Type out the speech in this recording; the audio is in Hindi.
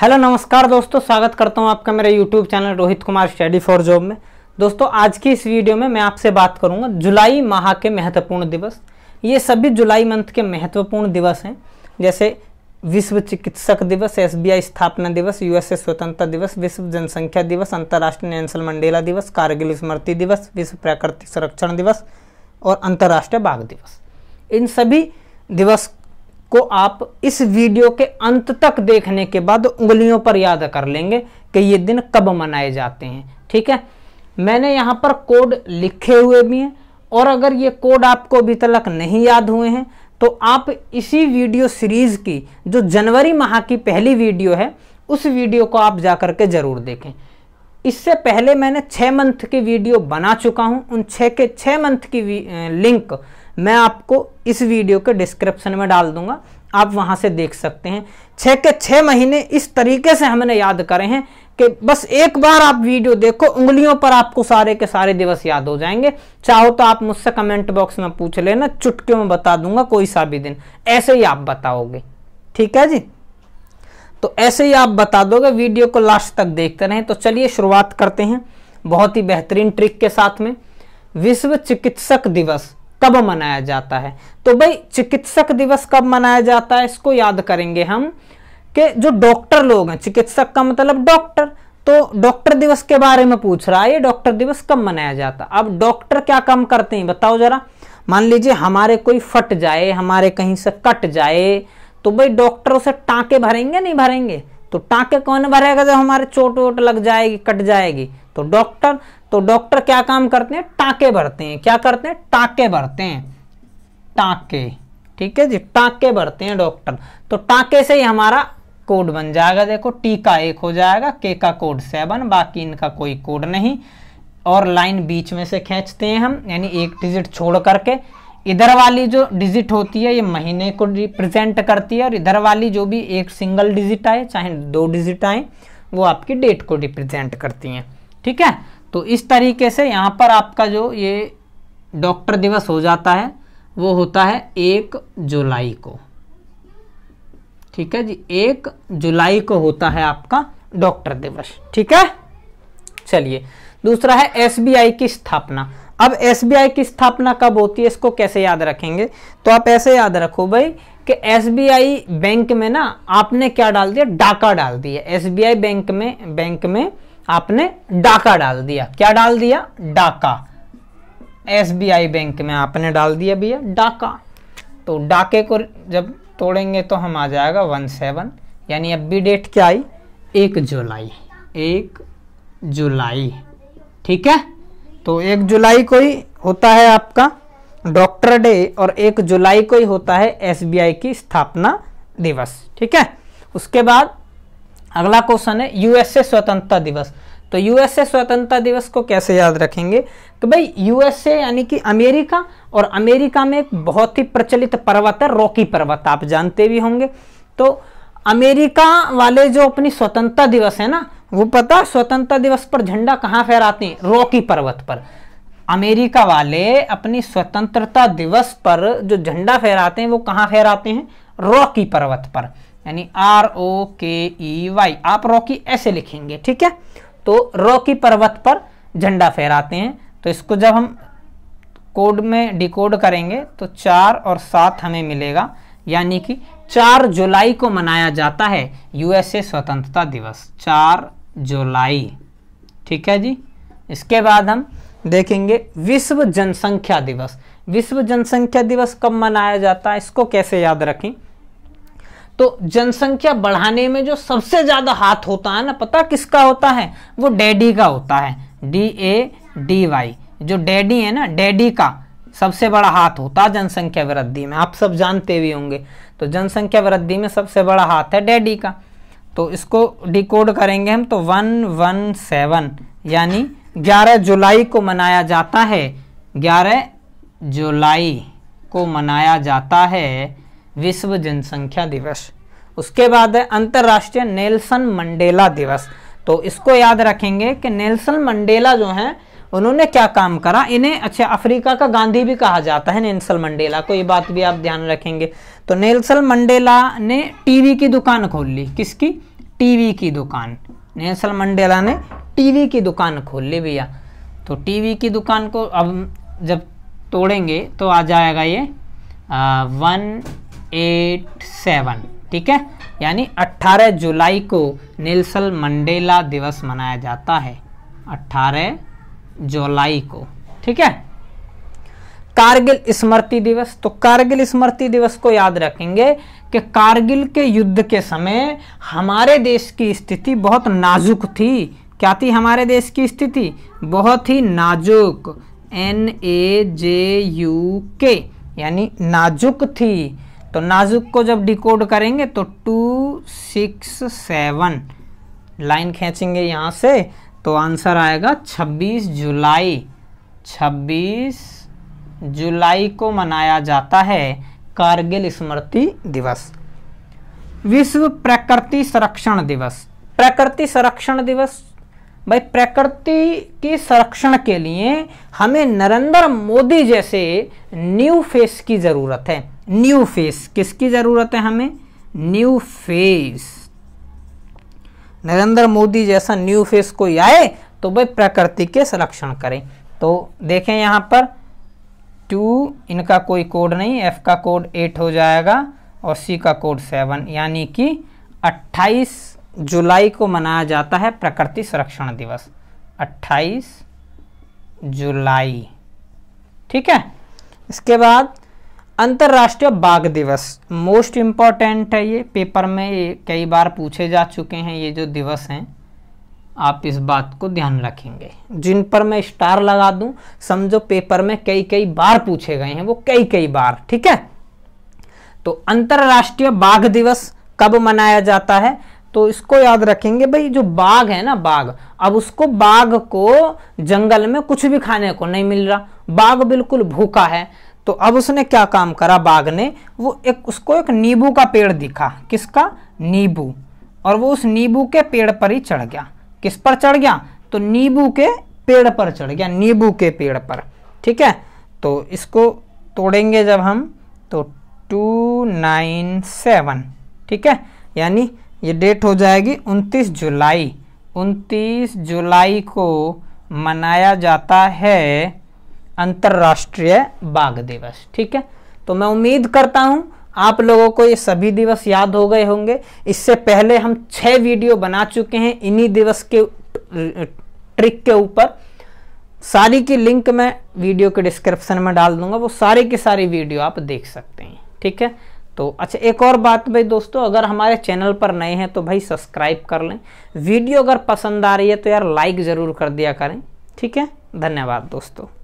हेलो नमस्कार दोस्तों स्वागत करता हूं आपका मेरे YouTube channel Rohit Kumar study for job में दोस्तों आज की इस वीडियो में मैं आपसे बात करूंगा जुलाई माह के महत्वपूर्ण दिवस ये सभी जुलाई मंथ के महत्वपूर्ण दिवस हैं जैसे विश्व चिकित्सक दिवस एसबीआई स्थापना दिवस यूएसए स्वतंत्रता दिवस विश्व जनसंख्या दिवस अंतर्राष्ट्रीय नैंसल मंडेला दिवस कारगिल स्मृति दिवस विश्व प्राकृतिक संरक्षण दिवस और अंतर्राष्ट्रीय बाघ दिवस इन सभी दिवस को आप इस वीडियो के अंत तक देखने के बाद उंगलियों पर याद कर लेंगे कि ये दिन कब मनाए जाते हैं ठीक है मैंने यहाँ पर कोड लिखे हुए भी हैं और अगर ये कोड आपको अभी तक नहीं याद हुए हैं तो आप इसी वीडियो सीरीज़ की जो जनवरी माह की पहली वीडियो है उस वीडियो को आप जा के ज़रूर देखें इससे पहले मैंने छः मंथ की वीडियो बना चुका हूँ उन छः के छः मंथ की लिंक मैं आपको इस वीडियो के डिस्क्रिप्शन में डाल दूंगा आप वहां से देख सकते हैं छः के छः महीने इस तरीके से हमने याद करे हैं कि बस एक बार आप वीडियो देखो उंगलियों पर आपको सारे के सारे दिवस याद हो जाएंगे चाहो तो आप मुझसे कमेंट बॉक्स में पूछ लेना चुटकियों में बता दूंगा कोई सा भी दिन ऐसे ही आप बताओगे ठीक है जी तो ऐसे ही आप बता दोगे वीडियो को लास्ट तक देखते रहें तो चलिए शुरुआत करते हैं बहुत ही बेहतरीन ट्रिक के साथ में विश्व चिकित्सक दिवस तब मनाया जाता है तो भाई चिकित्सक दिवस कब मनाया जाता है इसको याद करेंगे हम कि जो डॉक्टर लोग हैं चिकित्सक का मतलब डॉक्टर तो डॉक्टर दिवस के बारे में पूछ रहा है ये डॉक्टर दिवस कब मनाया जाता अब डॉक्टर क्या काम करते हैं बताओ जरा मान लीजिए हमारे कोई फट जाए हमारे कहीं से कट जाए तो भाई डॉक्टर उसे टाँके भरेंगे नहीं भरेंगे तो टाँके कौन भरेगा जब हमारे चोट वोट लग जाएगी कट जाएगी तो डॉक्टर तो डॉक्टर क्या काम करते हैं टाके भरते हैं क्या करते हैं टाके भरते हैं टाके ठीक है जी टाके भरते हैं डॉक्टर तो टाके से ही हमारा कोड बन जाएगा देखो टी का एक हो जाएगा के का कोड सेवन बाकी इनका कोई कोड नहीं और लाइन बीच में से खींचते हैं हम यानी एक डिजिट छोड़ करके इधर वाली जो डिजिट होती है ये महीने को रिप्रेजेंट करती है और इधर वाली जो भी एक सिंगल डिजिट आए चाहे दो डिजिट आए वो आपकी डेट को रिप्रेजेंट करती हैं ठीक है तो इस तरीके से यहाँ पर आपका जो ये डॉक्टर दिवस हो जाता है वो होता है एक जुलाई को ठीक है जी एक जुलाई को होता है आपका डॉक्टर दिवस ठीक है चलिए दूसरा है एसबीआई की स्थापना अब एसबीआई की स्थापना कब होती है इसको कैसे याद रखेंगे तो आप ऐसे याद रखो भाई कि एसबीआई बैंक में ना आपने क्या डाल दिया डाका डाल दिया एसबीआई बैंक में बैंक में आपने डाका डाल दिया क्या डाल दिया डाका एसबीआई बैंक में आपने डाल दिया भैया डाका तो डाके को जब तोड़ेंगे तो हम आ जाएगा वन सेवन यानी अब भी डेट क्या आई एक जुलाई एक जुलाई ठीक है तो एक जुलाई को ही होता है आपका डॉक्टर डे और एक जुलाई को ही होता है एसबीआई की स्थापना दिवस ठीक है उसके बाद अगला क्वेश्चन है यूएसए स्वतंत्रता दिवस तो यूएसए स्वतंत्रता दिवस को कैसे याद रखेंगे कि भाई यूएसए यानी कि अमेरिका और अमेरिका में एक बहुत ही प्रचलित पर्वत है रॉकी पर्वत आप जानते भी होंगे तो अमेरिका वाले जो अपनी स्वतंत्रता दिवस है ना वो पता स्वतंत्रता दिवस पर झंडा कहाँ फहराते हैं रॉकी पर्वत पर अमेरिका वाले अपनी स्वतंत्रता दिवस पर जो झंडा फहराते हैं वो कहाँ फहराते हैं रॉकी पर्वत पर यानी आर ओ के ई वाई आप रॉकी ऐसे लिखेंगे ठीक है तो रॉकी पर्वत पर झंडा फहराते हैं तो इसको जब हम कोड में डिकोड करेंगे तो चार और सात हमें मिलेगा यानी कि चार जुलाई को मनाया जाता है यूएसए स्वतंत्रता दिवस चार जुलाई ठीक है जी इसके बाद हम देखेंगे विश्व जनसंख्या दिवस विश्व जनसंख्या दिवस कब मनाया जाता है इसको कैसे याद रखें तो जनसंख्या बढ़ाने में जो सबसे ज्यादा हाथ होता है ना पता किसका होता है वो डैडी का होता है डी ए डी वाई जो डैडी है ना डैडी का सबसे बड़ा हाथ होता है जनसंख्या वृद्धि में आप सब जानते भी होंगे तो जनसंख्या वृद्धि में सबसे बड़ा हाथ है डैडी का तो इसको डिकोड करेंगे हम तो वन वन सेवन यानी ग्यारह जुलाई को मनाया जाता है ग्यारह जुलाई को मनाया जाता है विश्व जनसंख्या दिवस उसके बाद है अंतर्राष्ट्रीय नेल्सन मंडेला दिवस तो इसको याद रखेंगे कि नेल्सन मंडेला जो हैं उन्होंने क्या काम करा इन्हें अच्छा अफ्रीका का गांधी भी कहा जाता है नेल्सन मंडेला को ये बात भी आप ध्यान रखेंगे तो नेल्सन मंडेला ने टीवी की दुकान खोल ली किसकी टीवी की दुकान नेल्सन मंडेला ने टीवी की दुकान खोल ली भैया तो टीवी की दुकान को अब जब तोड़ेंगे तो आ जाएगा ये आ, वन एट सेवन ठीक है यानी 18 जुलाई को नेल्सन मंडेला दिवस मनाया जाता है 18 जुलाई को ठीक है कारगिल स्मृति दिवस तो कारगिल स्मृति दिवस को याद रखेंगे कि कारगिल के युद्ध के समय हमारे देश की स्थिति बहुत नाजुक थी क्या थी हमारे देश की स्थिति बहुत ही नाजुक एन ए जे यू के यानी नाजुक थी तो नाजुक को जब डिकोड करेंगे तो टू सिक्स सेवन लाइन खींचेंगे यहाँ से तो आंसर आएगा छब्बीस जुलाई छब्बीस जुलाई को मनाया जाता है कारगिल स्मृति दिवस विश्व प्रकृति संरक्षण दिवस प्रकृति संरक्षण दिवस भाई प्रकृति के संरक्षण के लिए हमें नरेंद्र मोदी जैसे न्यू फेस की ज़रूरत है न्यू फेस किसकी ज़रूरत है हमें न्यू फेस नरेंद्र मोदी जैसा न्यू फेस कोई आए तो भाई प्रकृति के संरक्षण करें तो देखें यहाँ पर टू इनका कोई कोड नहीं एफ का कोड एट हो जाएगा और सी का कोड सेवन यानी कि 28 जुलाई को मनाया जाता है प्रकृति संरक्षण दिवस 28 जुलाई ठीक है इसके बाद अंतर्राष्ट्रीय बाघ दिवस मोस्ट इम्पॉर्टेंट है ये पेपर में ये कई बार पूछे जा चुके हैं ये जो दिवस हैं आप इस बात को ध्यान रखेंगे जिन पर मैं स्टार लगा दूं समझो पेपर में कई कई बार पूछे गए हैं वो कई कई बार ठीक है तो अंतर्राष्ट्रीय बाघ दिवस कब मनाया जाता है तो इसको याद रखेंगे भाई जो बाघ है ना बाघ अब उसको बाघ को जंगल में कुछ भी खाने को नहीं मिल रहा बाघ बिल्कुल भूखा है तो अब उसने क्या काम करा बाघ ने वो एक उसको एक नींबू का पेड़ दिखा किसका नींबू और वो उस नींबू के पेड़ पर ही चढ़ गया किस पर चढ़ गया तो नींबू के पेड़ पर चढ़ गया नींबू के पेड़ पर ठीक है तो इसको तोड़ेंगे जब हम तो टू नाइन सेवन ठीक है यानी ये डेट हो जाएगी उनतीस जुलाई उनतीस जुलाई को मनाया जाता है अंतर्राष्ट्रीय बाघ दिवस ठीक है तो मैं उम्मीद करता हूं आप लोगों को ये सभी दिवस याद हो गए होंगे इससे पहले हम छः वीडियो बना चुके हैं इन्हीं दिवस के ट्रिक के ऊपर सारी की लिंक मैं वीडियो के डिस्क्रिप्शन में डाल दूंगा वो सारी की सारी वीडियो आप देख सकते हैं ठीक है तो अच्छा एक और बात भाई दोस्तों अगर हमारे चैनल पर नए हैं तो भाई सब्सक्राइब कर लें वीडियो अगर पसंद आ रही है तो यार लाइक ज़रूर कर दिया करें ठीक है धन्यवाद दोस्तों